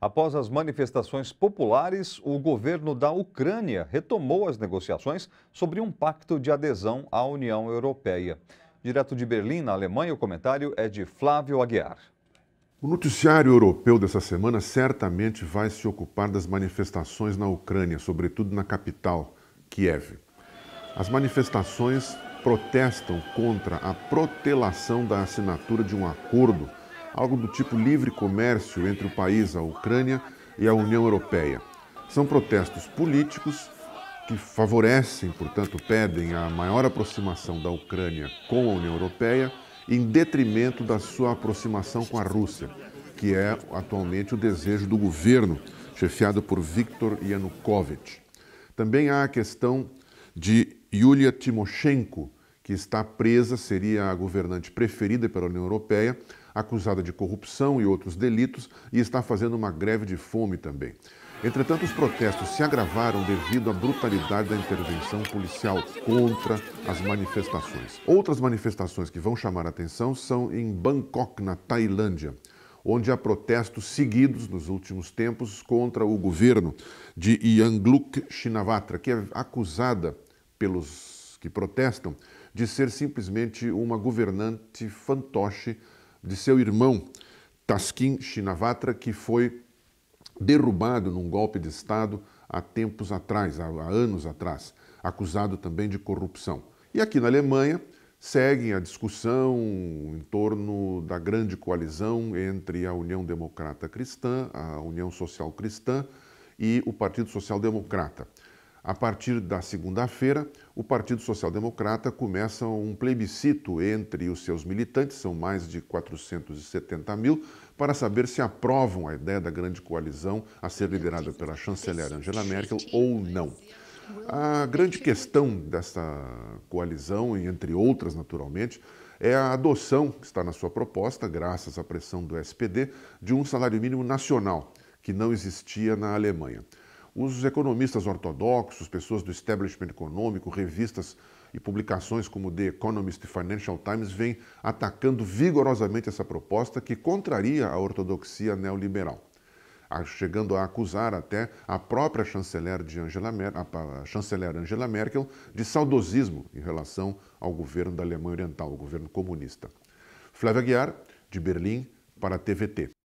Após as manifestações populares, o governo da Ucrânia retomou as negociações sobre um pacto de adesão à União Europeia. Direto de Berlim, na Alemanha, o comentário é de Flávio Aguiar. O noticiário europeu dessa semana certamente vai se ocupar das manifestações na Ucrânia, sobretudo na capital, Kiev. As manifestações protestam contra a protelação da assinatura de um acordo algo do tipo livre comércio entre o país, a Ucrânia e a União Europeia. São protestos políticos que favorecem, portanto, pedem a maior aproximação da Ucrânia com a União Europeia em detrimento da sua aproximação com a Rússia, que é atualmente o desejo do governo chefiado por Viktor Yanukovych. Também há a questão de Yulia Tymoshenko, que está presa, seria a governante preferida pela União Europeia, acusada de corrupção e outros delitos, e está fazendo uma greve de fome também. Entretanto, os protestos se agravaram devido à brutalidade da intervenção policial contra as manifestações. Outras manifestações que vão chamar a atenção são em Bangkok, na Tailândia, onde há protestos seguidos nos últimos tempos contra o governo de Yangluk Shinawatra, que é acusada pelos que protestam de ser simplesmente uma governante fantoche de seu irmão, Taskin Shinavatra, que foi derrubado num golpe de Estado há tempos atrás, há anos atrás, acusado também de corrupção. E aqui na Alemanha seguem a discussão em torno da grande coalizão entre a União Democrata Cristã, a União Social Cristã e o Partido Social Democrata. A partir da segunda-feira, o Partido Social Democrata começa um plebiscito entre os seus militantes, são mais de 470 mil, para saber se aprovam a ideia da grande coalizão a ser liderada pela chanceler Angela Merkel ou não. A grande questão dessa coalizão, entre outras naturalmente, é a adoção, que está na sua proposta, graças à pressão do SPD, de um salário mínimo nacional, que não existia na Alemanha. Os economistas ortodoxos, pessoas do establishment econômico, revistas e publicações como The Economist e Financial Times vêm atacando vigorosamente essa proposta que contraria a ortodoxia neoliberal, chegando a acusar até a própria chanceler, Angela, Mer a chanceler Angela Merkel de saudosismo em relação ao governo da Alemanha Oriental, o governo comunista. Flávia Guiar, de Berlim, para a TVT.